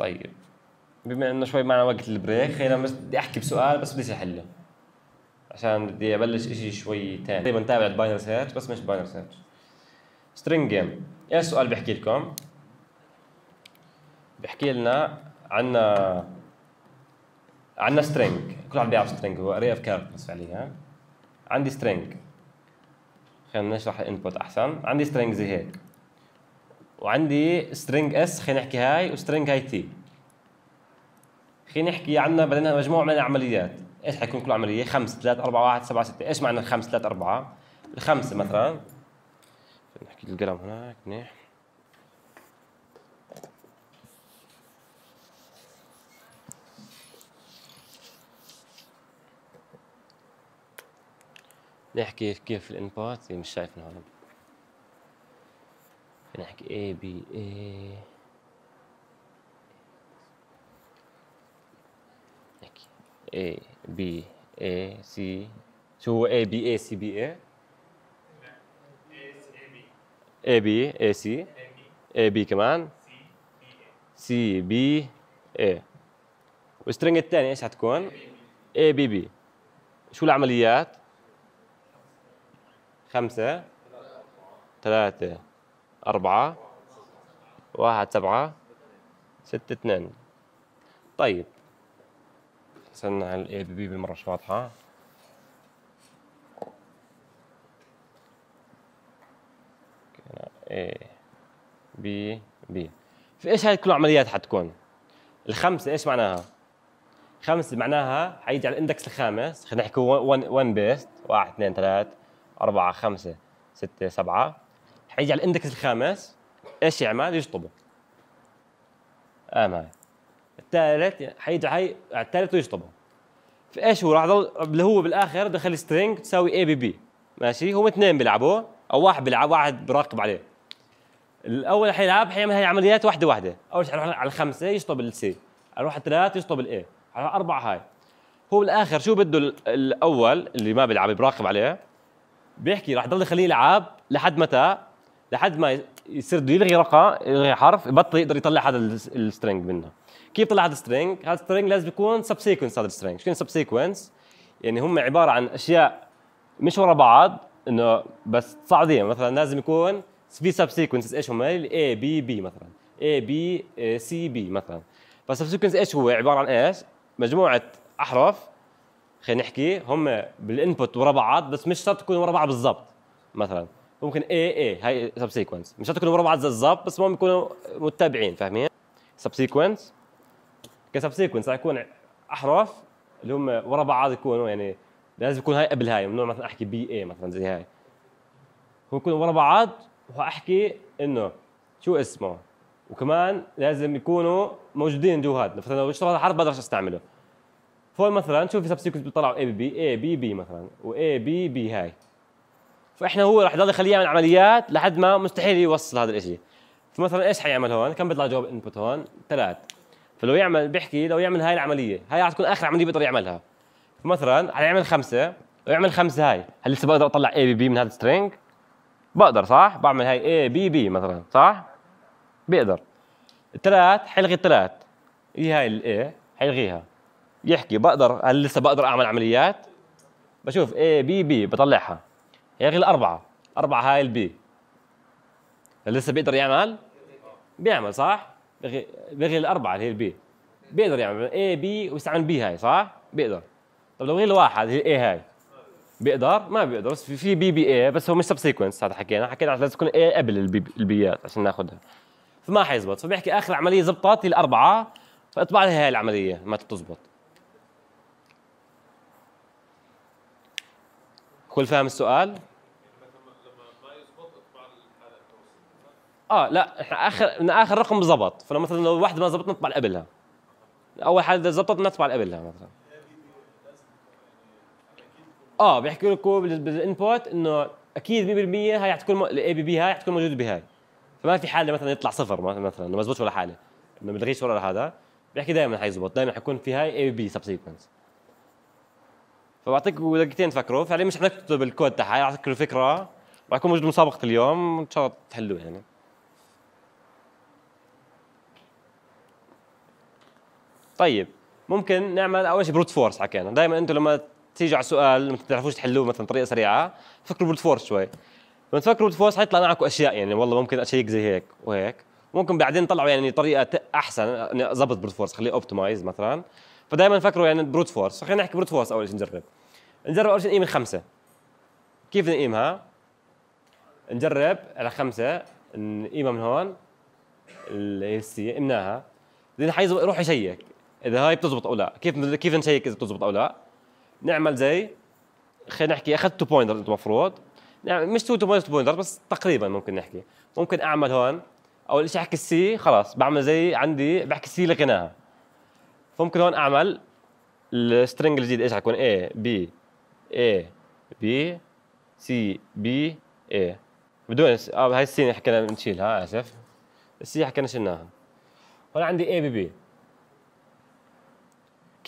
طيب بما انه شوي معنا وقت البريك خلينا بس بدي احكي بسؤال بس بدي احله عشان بدي ابلش اشي شوي تاني تقريبا تابع الباينر سيرش بس مش باينر سيرش سترينج جيم ايش السؤال بحكي لكم بحكي لنا عنا عنا سترينج كل واحد بيعرف سترينج هو اري اوف كاركترز فعليا عندي سترينج خلينا نشرح الانبوت احسن عندي سترينج زي هيك وعندي سترينج اس خلينا نحكي هاي وسترينج هاي تي خلينا نحكي عنا بدنا مجموعه من العمليات ايش حيكون كل عمليه 5 3 4 1 7 6 ايش معنى 5 3 4 الخمسه مثلا نحكي القلم هناك منيح نحكي كيف الانبوت إيه، مش شايفنا هون نحكي A B A A B A C شو هو A B A C B A A B A C A B كمان C B A والسترنج الثاني ايش حتكون؟ A B B شو العمليات؟ خمسة ثلاثة أربعة واحد سبعة ستة اثنين طيب تسالنا على الاي بي بي بالمره مش واضحه اي بي بي في ايش هاي كل عمليات حتكون الخمسه ايش معناها خمسه معناها حيجي على الاندكس الخامس خلينا نحكي 1 بيست 1 2 3 4 5 6 7 حيجي على الاندكس الخامس ايش يعمل يشطبه اه هاي الثالث حيجي يعني حي الثالث ويشطبه فايش هو راح يضل اللي هو بالاخر دخل سترينج تساوي اي بي بي ماشي هم اثنين بيلعبوا او واحد بيلعب واحد براقب عليه الاول حيلعب حيعمل هاي العمليات واحده واحده اول شيء على الخمسه يشطب السي يروح على الثلاث يشطب الاي على اربعه هاي هو بالاخر شو بده الاول اللي ما بيلعب براقب عليه بيحكي راح يضل يخليه يلعب لحد متى لحد ما يصير بده يلغي رقم يلغي حرف يبطل يقدر يطلع هذا السترنج منه كيف طلع هذا السترينج؟ هذا السترينج لازم يكون سب سيكونس هذا السترينج، يعني سب سيكونس؟ يعني هم عباره عن اشياء مش ورا بعض انه بس صاعدين مثلا لازم يكون في سب سيكونس ايش هم؟ A B B مثلا A B C B مثلا فالسب سيكونس ايش هو؟ عباره عن ايش؟ مجموعه احرف خلينا نحكي هم بالانبوت ورا بعض بس مش شرط تكون ورا بعض بالضبط مثلا ممكن اي اي هاي سب سيكونس مش شرط يكونوا ورا بعض بالضبط بس المهم يكونوا متابعين فاهمين؟ سب سيكونس كسبسيكونس حيكون احرف اللي هم ورا بعض يكونوا يعني لازم يكون هاي قبل هاي ممنوع مثلا احكي بي اي مثلا زي هاي هو يكون ورا بعض واحكي انه شو اسمه وكمان لازم يكونوا موجودين جوا هذا مثلا لو اشتغل حرب بقدرش استعمله فهون مثلا شوف في سبسيكونس بيطلعوا اي بي بي اي بي بي مثلا واي بي بي هاي فاحنا هو رح يضل يخليه يعمل عمليات لحد ما مستحيل يوصل هذا الشيء فمثلا ايش حيعمل هون؟ كم بيطلع جواب انبوت هون؟ ثلاث فلو يعمل بيحكي لو يعمل هاي العمليه هاي راح تكون اخر عمليه بيقدر يعملها مثلا حيعمل خمسه ويعمل خمسه هاي هل لسه بقدر اطلع اي بي بي من هذا السترينج بقدر صح بعمل هاي اي بي بي مثلا صح بيقدر الثلاث حيلغي الثلاث هي هاي الاي حيلغيها يحكي بقدر هل لسه بقدر اعمل عمليات بشوف اي بي بي بطلعها يلغي الاربعه اربعه هاي البي لسه بيقدر يعمل بيعمل صح بغي الاربعه اللي هي البي بيقدر يعمل اي بي ويستعمل بي هاي صح؟ بيقدر طب لو غير الواحد هي اي هاي بيقدر ما بيقدر بس في بي بي اي بس هو مش سب سيكونس هذا حكينا حكينا لازم تكون اي قبل البيات عشان ناخذها فما حيزبط فبيحكي اخر عمليه زبطت هي الاربعه فاطبع لي هاي العمليه ما تزبط كل فاهم السؤال؟ اه لا احنا اخر من اخر رقم ظبط فلو مثلا لو واحد ما زبط نطبع اللي قبلها اول حاجه زبطت ظبطت نطبع اللي قبلها مثلا اه بيحكي لكم بالانبوت انه اكيد 100% هاي حتكون الاي بي بي هاي حتكون موجوده بهاي فما في حاله مثلا يطلع صفر مثلا ما زبطش ولا حاله ما بلغيش ولا هذا بيحكي دائما حيزبط دائما حيكون في هاي اي بي بي سبسيكونس فبعطيك دقيقتين تفكروا فعليا مش حنكتب الكود تاعها اعطيكم الفكره راح يكون موجود مسابقه اليوم ان شاء الله تحلوه يعني طيب ممكن نعمل اول شيء بروت فورس حكينا دائما انتم لما تيجوا على سؤال ما تعرفوش تحلوه مثلا بطريقه سريعه فكروا بروت فورس شوي لما تفكروا بروت فورس حيطلع معكم اشياء يعني والله ممكن اشيك زي هيك وهيك ممكن بعدين طلعوا يعني طريقه احسن اضبط بروت فورس خليه اوبتمايز مثلا فدائما فكروا يعني بروت فورس خلينا نحكي بروت فورس اول شيء نجرب نجرب اول شيء نقيم الخمسه كيف نقيمها؟ نجرب على خمسه نقيمها من هون اللي هي السي قمناها بعدين حيروح يشيك اذا هاي بتزبط او لا كيف كيف نشيك اذا بتزبط او لا نعمل زي خلينا نحكي اخذت تو بوينتر انت المفروض نعم مش تو بوينتر تو بوينتر بس تقريبا ممكن نحكي ممكن اعمل هون اول شيء احكي السي خلاص بعمل زي عندي بحكي السي لغناها فممكن هون اعمل السترنج الجديد ايش حيكون اي بي اي بي سي بي اي بدون اه هاي السي حكينا بنشيلها اسف السي حكينا شلناها هون عندي اي بي بي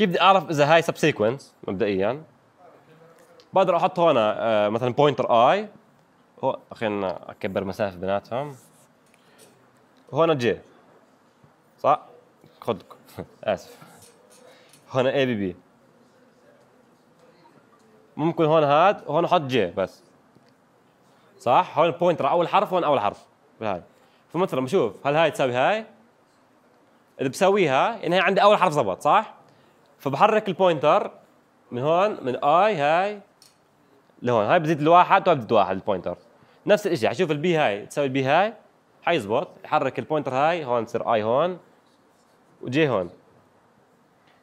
كيف بدي اعرف اذا هاي سب سيكونس مبدئيا بقدر احط هون آه، مثلا بوينتر اي خلينا اكبر مسافه بيناتهم هون جي صح خد اسف هون اي بي بي ممكن هون هاد هون احط جي بس صح هون بوينتر اول حرف هون اول حرف بهاي فمثلا بشوف هل هاي تساوي هاي اذا بساويها يعني هي عندي اول حرف زبط صح فبحرك البوينتر من هون من اي هاي لهون هاي بزيد لواحد وهي بزيد واحد البوينتر نفس الشيء حشوف البي هاي تساوي البي هاي حيزبط حرك البوينتر هاي هون تصير اي هون وجي هون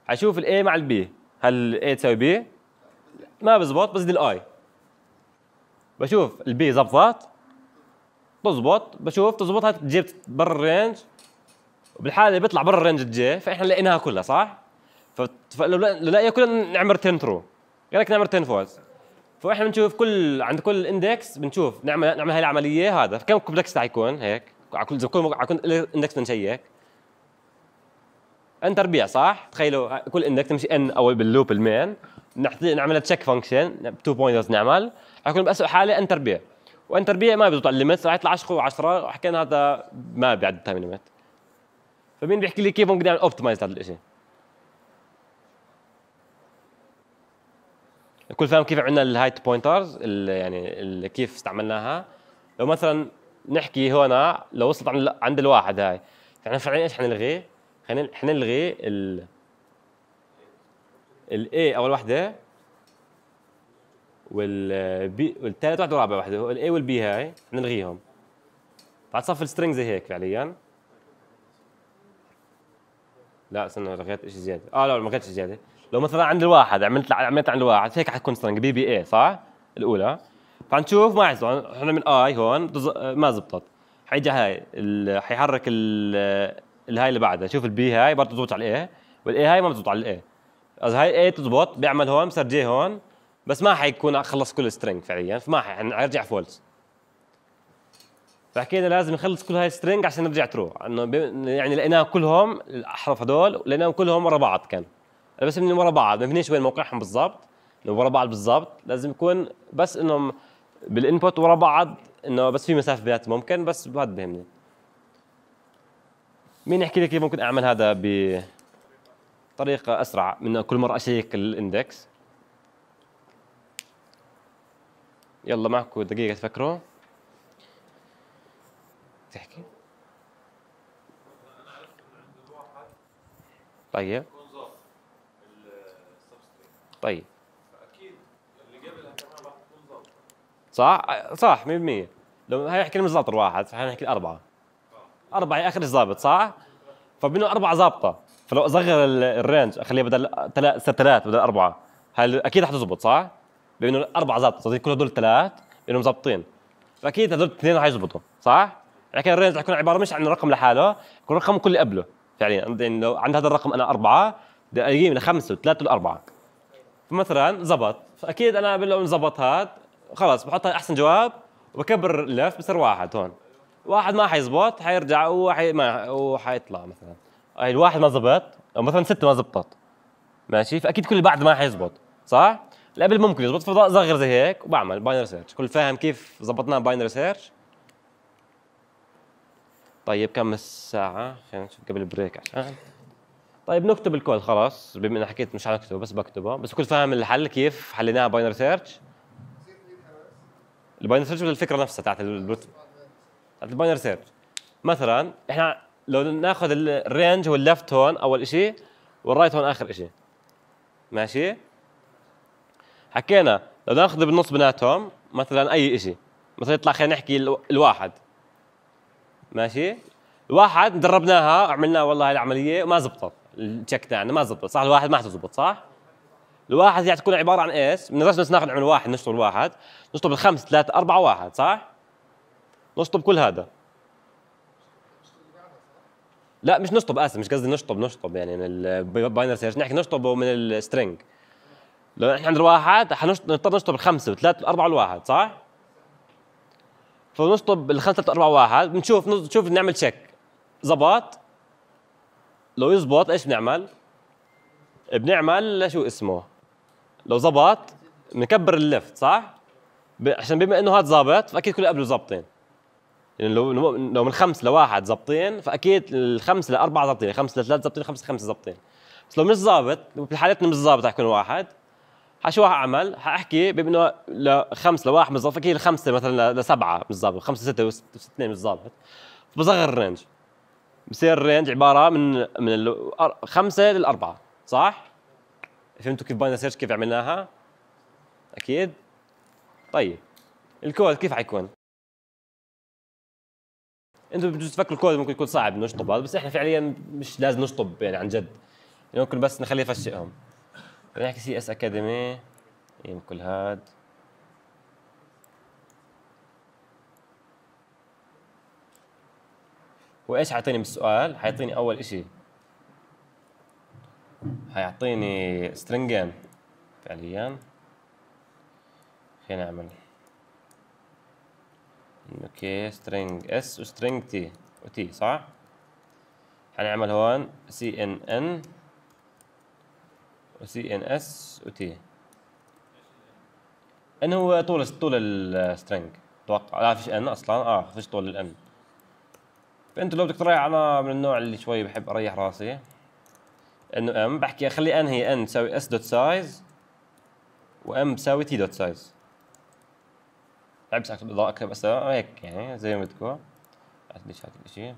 حشوف الاي مع البي هل الاي تساوي بي؟ ما بزبط بزيد الاي بشوف البي زبطت تزبط بشوف تزبط هاي تجيب برا الرينج وبالحاله بيطلع برا الرينج الجي فاحنا لقيناها كلها صح؟ فلو لا يكون نعمر 10 ترو قال لك نعمر 10 فولز فاحنا بنشوف كل عند كل اندكس بنشوف نعمل نعمل هاي العمليه هذا كم كومبلكس حيكون هيك على كل على كل اندكس بنشيك ان تربيع صح تخيلوا كل اندكس تمشي ان اول باللوب المين نعمل تشيك فانكشن تو بوينترز نعمل حيكون باسوء حاله ان تربيع وان تربيع ما بيطلع الليمت راح يطلع 10 و10 وحكينا هذا ما بيعدي التايم ليمت فمين بيحكي لي كيف ممكن نعمل اوبتمايز هذا الشيء بكون فاهم كيف عملنا الهايت بوينترز يعني كيف استعملناها لو مثلا نحكي هنا لو وصلت عند الواحد هاي يعني احنا فعليا ايش حنلغي؟ حنلغي ال ال A اول وحده B والثالث وحده وحده ال A وال B هاي حنلغيهم بعد صف السترينج زي هيك فعليا لا استنى لغيت شيء زياده اه لا ما لغيت شيء زياده لو مثلا عند الواحد عملت عملت عند الواحد هيك حتكون سترنج بي بي اي صح؟ الاولى فحنشوف ما يحصل احنا من اي هون ما زبطت حيجي هاي حيحرك الهاي اللي بعدها شوف البي هاي برضه تضبط على الاي والاي هاي ما بتضبط على الاي اذا هاي اي تضبط بيعمل هون بصير جي هون بس ما حيكون خلص كل سترينج فعليا فما حيرجع فولس فحكينا لازم نخلص كل هاي السترينج عشان نرجع ترو انه يعني لقيناهم كلهم الاحرف هدول لقيناهم كلهم ورا بعض كان بس من ورا بعض ما بنيش وين موقعهم بالضبط ورا بعض بالضبط لازم يكون بس انهم بالانبوت ورا بعض انه بس في مسافه بيناتهم ممكن بس بعد بهمني مين يحكي لي كيف ممكن اعمل هذا بطريقه اسرع من كل مره اشيك الاندكس يلا معكم دقيقه تفكروا تحكي طيب طيب صح صح 100% لو الزابط مش ظابط نحكي الاربعه اه. اربعه اربعه اخر ظابط صح فبنوا اربعه ظابطه فلو اصغر الرينج اخليها بدل ثلاث ثلاث بدل اربعه هل اكيد تزبط صح؟ بانه اربعه ظابطه صار كل هدول ثلاث لانهم ظابطين فاكيد هدول الاثنين يزبطوا صح؟ لكن الرينج رح يكون عباره مش عن رقم لحاله يكون رقم كل اللي قبله فعليا يعني لو عند هذا الرقم انا اربعه بدي اقيم لخمسه وثلاثه واربعه فمثلا زبط فاكيد انا بقول له زبط هاد خلص بحط احسن جواب وبكبر اللف بصير واحد هون واحد ما حيزبط حيرجع وحي ما وحيطلع مثلا هاي يعني الواحد ما زبط او مثلا ستة ما زبطت ماشي فاكيد كل اللي بعد ما حيزبط صح؟ اللي قبل ممكن يزبط فصغر زي هيك وبعمل باينري سيرش كل فاهم كيف زبطناه باينري سيرش طيب كم الساعة؟ خلينا نشوف قبل البريك عشان طيب نكتب الكود خلاص بما اني حكيت مش حنكتبه بس بكتبه بس كنت فاهم الحل كيف حليناها باينري سيرش الباينري سيرش ولا الفكره نفسها تاعت البروت تاعت الباينري سيرش مثلا احنا لو ناخذ الرينج الليفت هون اول شيء والرايت هون اخر شيء ماشي حكينا لو ناخذ بالنص بيناتهم مثلا اي شيء مثلا يطلع خلينا نحكي الواحد ماشي واحد دربناها عملنا والله العمليه وما زبطت التشيك تاعنا ما زبط صح الواحد ما حتزبط صح الواحد يعني تكون عباره عن ايش؟ ما نقدرش ناخذ عمل واحد نشطب الواحد نشطب الخمس ثلاثة أربعة واحد صح؟ نشطب كل هذا لا مش نشطب اسف مش قصدي نشطب نشطب يعني من الباينر سيرش نحكي نشطب من السترينج لو احنا عند الواحد حنضطر نشطب الخمسه والثلاثه والاربعه والواحد صح؟ فنشطب الخمسه والثلاثه والاربعه والواحد بنشوف نشوف نعمل تشيك زبط لو يزبط ايش بنعمل؟ بنعمل شو اسمه؟ لو زبط بنكبر اللفت صح؟ عشان بما انه هذا ظابط فاكيد كل قبله ظابطين يعني لو لو من خمس لواحد ظابطين فاكيد الخمس لاربعه ظابطين خمس لثلاث ظابطين خمس لخمسه ظابطين بس لو مش ظابط بحالتنا مش ظابط حيكون واحد شو اعمل؟ حاحكي بما انه لخمس لواحد مش ظابط فاكيد الخمسه مثلا لسبعه مش ظابط خمسه سته واثنين مش ظابط فبصغر الرينج بصير الرينج عباره من من خمسه للاربعه صح؟ فهمتوا كيف باينر سيرش كيف عملناها؟ اكيد؟ طيب الكود كيف حيكون؟ انتم بجوز تفكروا الكود ممكن يكون صعب نشطب هذا بس احنا فعليا مش لازم نشطب يعني عن جد يعني ممكن بس نخليه يفشئهم نحكي سي اس اكاديمي يمكن هاد وايش حيعطيني بالسؤال؟ حيعطيني اول شيء حيعطيني سترنجين فعليا خلينا نعمل اوكي سترينج اس وسترينج تي وتي صح؟ حنعمل هون سي ان ان وسي ان اس وتي ان هو طول طول السترينج اتوقع لا فيش ان اصلا اه فيش طول الان فانت لو بدك تريح انا من النوع اللي شوي بحب اريح راسي انه ام بحكي اخلي ان هي ان تساوي اس دوت سايز وام تساوي تي دوت سايز عبس الاضاءه اضاءه بس آه، هيك يعني زي ما بدكم ليش هذا شيء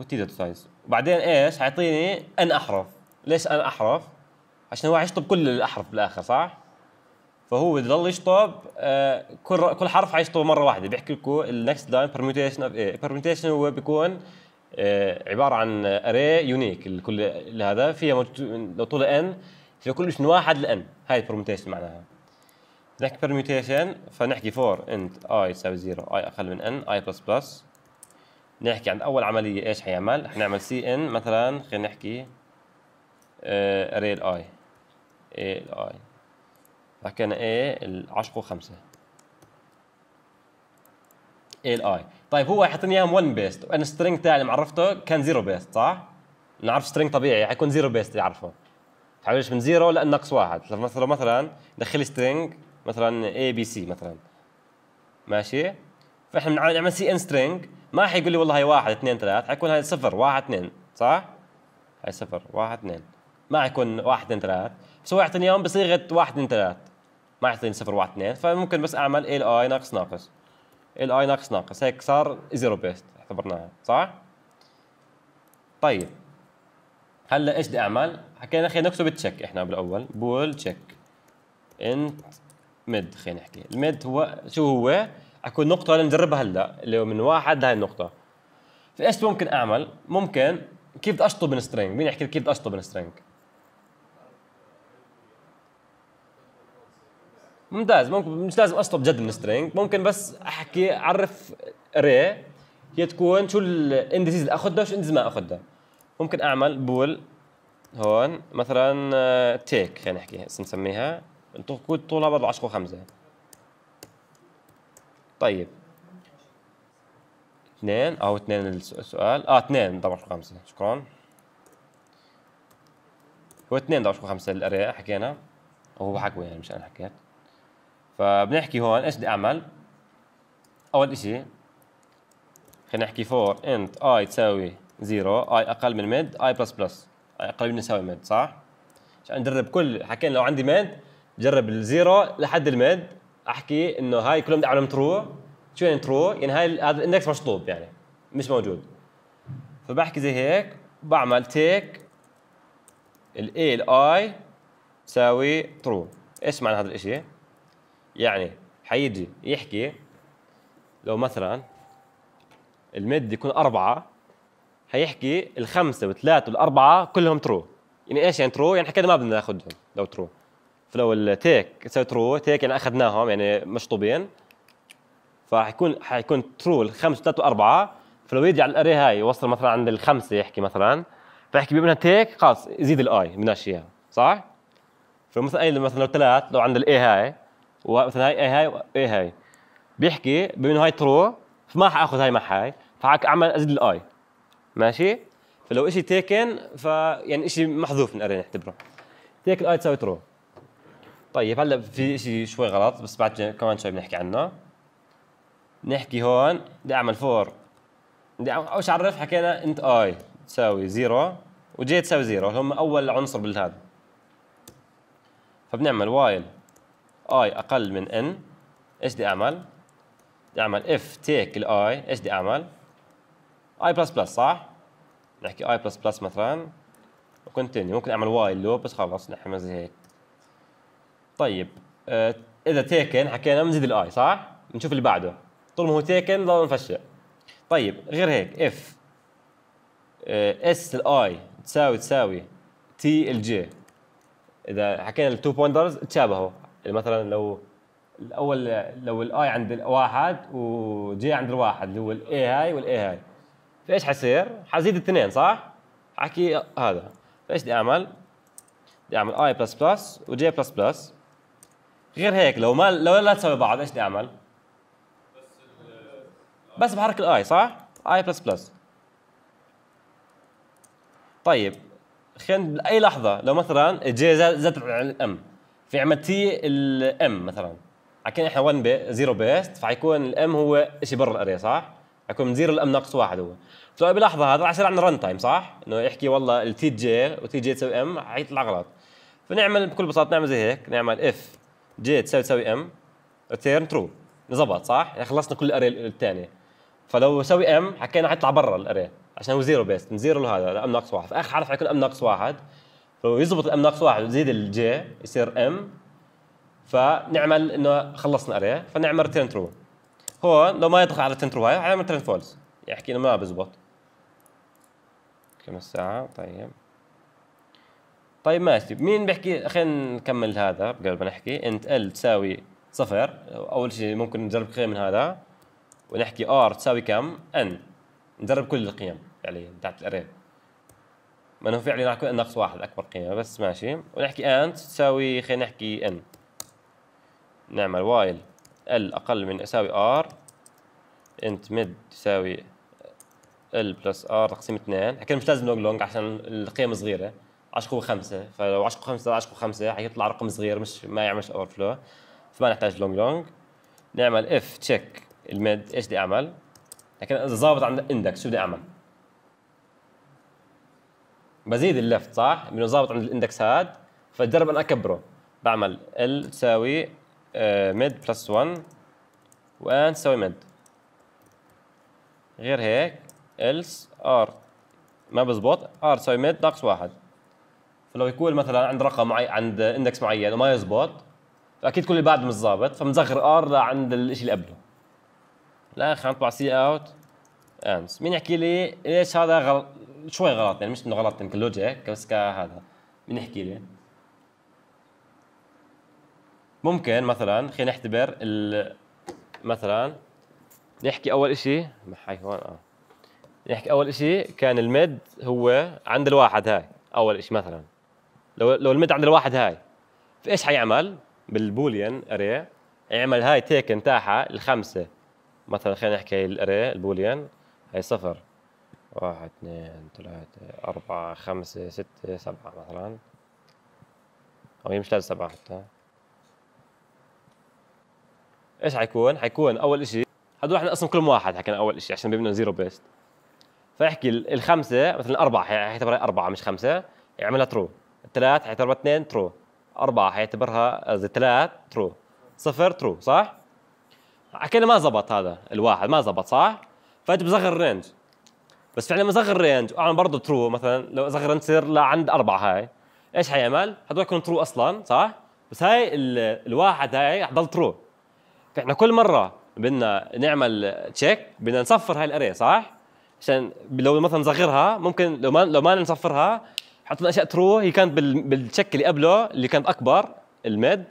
وتي دوت سايز وبعدين ايش حيعطيني ان احرف ليش ان احرف عشان هو حيشطب كل الاحرف بالاخر صح فهو بضل يشطب آه، كل كل حرف حيشطبه مره واحده بيحكي لكم النكست لاين برميوتيشن اوف ايه البرميوتيشن هو بيكون آه، عباره عن اري يونيك الكل هذا فيها لو طول ان فيها كل شيء واحد لان هاي البرميوتيشن معناها نحكي برميوتيشن فنحكي فور انت اي تساوي زيرو اي اقل من ان اي بلس بلس نحكي عند اول عمليه ايش حيعمل حنعمل سي ان مثلا خلينا نحكي اري الاي اي الاي حكينا A العشق 5 A I طيب هو حيعطيني اياهم 1 بيست وانا السترينج تاعي اللي معرفته كان 0 بيست صح؟ نعرف سترينج طبيعي حيكون 0 بيست اللي اعرفه تحولش من 0 ناقص واحد فمثلا مثلا دخل لي سترينج مثلا A B C مثلا ماشي؟ فاحنا بنعمل سي ان سترينج ما حيقول لي والله هي واحد اثنين ثلاث حيكون هاي صفر واحد اثنين صح؟ هاي صفر واحد اثنين ما حيكون واحد اثنين ثلاث بس هو يعطيني اياهم بصيغه واحد اثنين ثلاث ما يعطيني صفر واحد اثنين فممكن بس اعمل ال اي ناقص ناقص ال اي ناقص ناقص هيك صار زيرو بيست اعتبرناها صح؟ طيب هلا ايش بدي اعمل؟ حكينا خلينا نكتب تشيك احنا بالاول بول تشيك انت ميد خلينا نحكي الميد هو شو هو؟ اكو نقطه اللي هلا اللي هو من واحد لهي النقطه فايش ممكن اعمل؟ ممكن كيف بدي اشطب من سترينج؟ مين يحكي كيف بدي اشطب من سترينج؟ ممتاز ممكن مش لازم اسطب جد من سترينج ممكن بس احكي اعرف ري هي تكون شو الانديزيز اللي اخذها وشو الانديزيز ما اخذها ممكن اعمل بول هون مثلا تيك آه، خلينا نحكي هسه نسميها طولها برضه 10 5 طيب اثنين او اثنين السؤال اه اثنين ضرب 10 خمسة شكرا هو اثنين ضرب 10 خمسة الاريا حكينا هو حكوا يعني مش انا حكيت فبنحكي هون ايش بدي اعمل اول شيء خلينا نحكي فور انت اي تساوي 0 اي اقل من ميد اي بلس بلس اي اقل من يساوي ميد صح عشان ندرب كل حكينا لو عندي ميد جرب الزيرو لحد الميد احكي انه هاي كلهم بدي اعملهم ترو شو يعني ترو يعني هاي هذا الاندكس مشطوب يعني مش موجود فبحكي زي هيك بعمل تيك الاي الاي تساوي ترو ايش معنى هذا الشيء يعني حيجي يحكي لو مثلا المد يكون أربعة حيحكي الخمسة والثلاثة والأربعة كلهم ترو يعني إيش يعني ترو؟ يعني حكينا ما بدنا ناخذهم لو ترو فلو التيك سوي ترو تيك يعني أخذناهم يعني مشطوبين فحيكون حيكون ترو الخمسة والثلاثة والأربعة فلو يجي على الأري هاي يوصل مثلا عند الخمسة يحكي مثلا فيحكي بيعملها تيك خلص يزيد الآي بدناش إياها صح؟ فمثلا أي مثلا لو ثلاث لو عند الإي هاي ومثلا إيه هاي هاي اي هاي بيحكي بما انه هاي ترو فما حاخذ هاي مع هاي فحاعمل ازيد الاي ماشي فلو شيء تيكن ف يعني شيء محذوف من ارينا نعتبره تيكن اي تساوي ترو طيب هلا في شيء شوي غلط بس بعد كمان شوي بنحكي عنه نحكي هون بدي اعمل فور بدي اول شيء اعرف حكينا انت اي تساوي زيرو وجي تساوي زيرو هم اول عنصر بالهذا فبنعمل وايل اي اقل من ان ايش بدي اعمل؟ بدي اعمل اف تيك الاي ايش بدي اعمل؟ اي بلس بلس صح؟ نحكي اي بلس بلس مثلا وكونتينيو ممكن اعمل واي لوب بس خلص نحكي زي هيك طيب آه اذا تيكن حكينا بنزيد الاي صح؟ بنشوف اللي بعده طول ما هو تيكن ضل نفشق طيب غير هيك اف اس آه، الاي تساوي تساوي تي الجي اذا حكينا التو بوينترز تشابهوا يعني مثلا لو الاول لو الاي عند الواحد وجي عند الواحد اللي هو الاي هاي والاي هاي فايش حصير؟ حزيد الاثنين صح؟ حكي هذا فايش بدي اعمل؟ بدي اعمل اي بلس بلس وجي بلس بلس غير هيك لو ما لو لا تساوي بعض ايش بدي اعمل؟ بس بحرك الاي صح؟ اي بلس بلس طيب خلينا باي لحظه لو مثلا جي زادت عن الام في عملتيه الام مثلا حكينا احنا 1 بي زيرو بيست فحيكون الام هو شيء برا الاري صح؟ حيكون زيرو الام ناقص واحد هو فلو بلحظه هذا راح يصير عندنا رن تايم صح؟ انه يحكي والله التي جي وتي جي تساوي ام حيطلع غلط فنعمل بكل بساطه نعمل زي هيك نعمل اف جي تساوي تساوي ام ريتيرن ترو زبط صح؟ يعني خلصنا كل الاري الثانيه فلو سوي ام حكينا حيطلع برا الاري عشان هو زيرو بيست من زيرو لهذا ام ناقص واحد فاخر حرف حيكون ام ناقص واحد فيظبط الام ناقص واحد وتزيد الجي يصير ام فنعمل انه خلصنا عليه فنعمل ريتيرن ترو هون لو ما يدخل على ريتيرن ترو هاي حيعمل ريتيرن فولس يحكي انه ما بزبط كم الساعة طيب طيب ماشي مين بيحكي خلينا نكمل هذا قبل ما نحكي انت ال تساوي صفر اول شيء ممكن نجرب قيم من هذا ونحكي ار تساوي كم ان نجرب كل القيم يعني بتاعت الاري ما انه فعلي ناقص واحد اكبر قيمه بس ماشي ونحكي انت تساوي خلينا نحكي ان نعمل وايل ال اقل من يساوي ار انت ميد تساوي ال بلس ار تقسيم 2 حكينا مش لازم لونج لونج عشان القيم صغيره 10 قوه 5 فلو 10 قوه 5 10 قوه 5 حيطلع رقم صغير مش ما يعملش اوفر فلو فما نحتاج لونج لونج نعمل اف تشيك الميد ايش بدي اعمل لكن اذا ظابط عند اندكس شو بدي اعمل بزيد اللفت صح؟ من ظابط عند الاندكس هاد فجرب انا اكبره بعمل ال تساوي آه، ميد بلس 1 وان تساوي ميد غير هيك الس ار ما بزبط ار تساوي ميد ناقص واحد فلو يكون مثلا عند رقم معين عند اندكس معين وما يزبط فاكيد كل اللي بعده مش ظابط فمصغر ار لعند الشيء اللي قبله لا خلينا عم سي اوت انس مين يحكي لي ليش هذا غلط شوي غلط يعني مش انه غلط يمكن لوجيك بس كهذا بنحكي لي ممكن مثلا خلينا نعتبر مثلا نحكي اول شيء هاي هون اه نحكي اول شيء كان الميد هو عند الواحد هاي اول شيء مثلا لو لو الميد عند الواحد هاي فايش حيعمل بالبوليان اري يعمل هاي تيكن تاعها الخمسه مثلا خلينا نحكي هي الاري البوليان هي صفر واحد اثنين ثلاثة أربعة خمسة ستة سبعة مثلا أو هي مش لازم سبعة حتى إيش حيكون؟ حيكون أول إشي هدول احنا نقسم كلهم واحد حكينا أول إشي عشان بيبنوا زيرو بيست فيحكي الخمسة مثلا أربعة حيعتبرها أربعة مش خمسة يعملها ترو الثلاث حيعتبرها اثنين ترو أربعة حيعتبرها قصدي ثلاث ترو صفر ترو صح؟ حكينا ما زبط هذا الواحد ما زبط صح؟ فأنت بصغر الرينج بس فعلا صغر الرينج واعمل برضه ترو مثلا لو اصغر تصير لعند اربعه هاي ايش حيعمل؟ هذول يكونوا ترو اصلا صح؟ بس هاي الواحد هاي حضل ترو فاحنا كل مره بدنا نعمل تشيك بدنا نصفر هاي الاري صح؟ عشان لو مثلا صغرها ممكن لو ما لو ما نصفرها حطينا اشياء ترو هي كانت بالتشيك اللي قبله اللي كانت اكبر الميد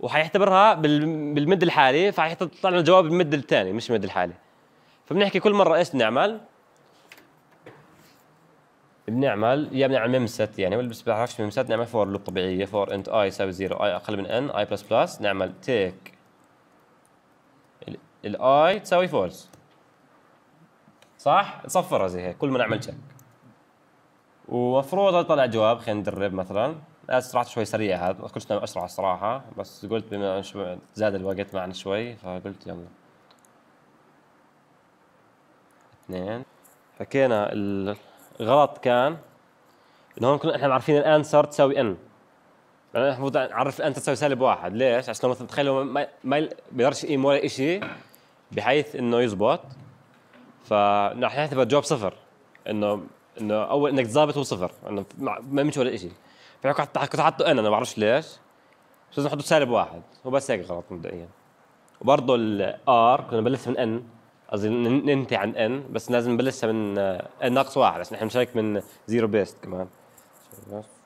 وحيختبرها بالمد الحالي فحيطلع لنا الجواب بالمد الثاني مش المد الحالي فبنحكي كل مره ايش بنعمل بنعمل يا بنعمل ميم سيت يعني ولا بس بعرفش ميم نعمل فور لوب طبيعيه فور انت اي يساوي زيرو اي اقل من ان اي بلس بلس نعمل تيك الاي تساوي فولس صح؟ صفرها زي هيك كل ما نعمل تشيك ومفروض اطلع جواب خلينا ندرب مثلا صراحه شوي سريع هذا ما كنت اسرع الصراحه بس قلت بما زاد الوقت معنا شوي فقلت يلا اثنين حكينا ال غلط كان انه هون كنا احنا عارفين الانسر تساوي ان يعني انا المفروض نعرف الان تساوي سالب واحد ليش؟ عشان لو مثلا تخيلوا ما, ما بيقدرش يقيم ولا شيء بحيث انه يزبط فرح نعتبر جواب صفر انه انه اول انك تظابط هو صفر انه ما بيمشي ولا شيء فكنت حطه ان انا ما بعرفش ليش بس نحطه سالب واحد هو بس هيك غلط مبدئيا وبرضه الار كنا بنلف من ان قصدي ننتهي عن ان بس لازم نبلشها من آه، ناقص واحد عشان احنا بنشارك من زيرو بيست كمان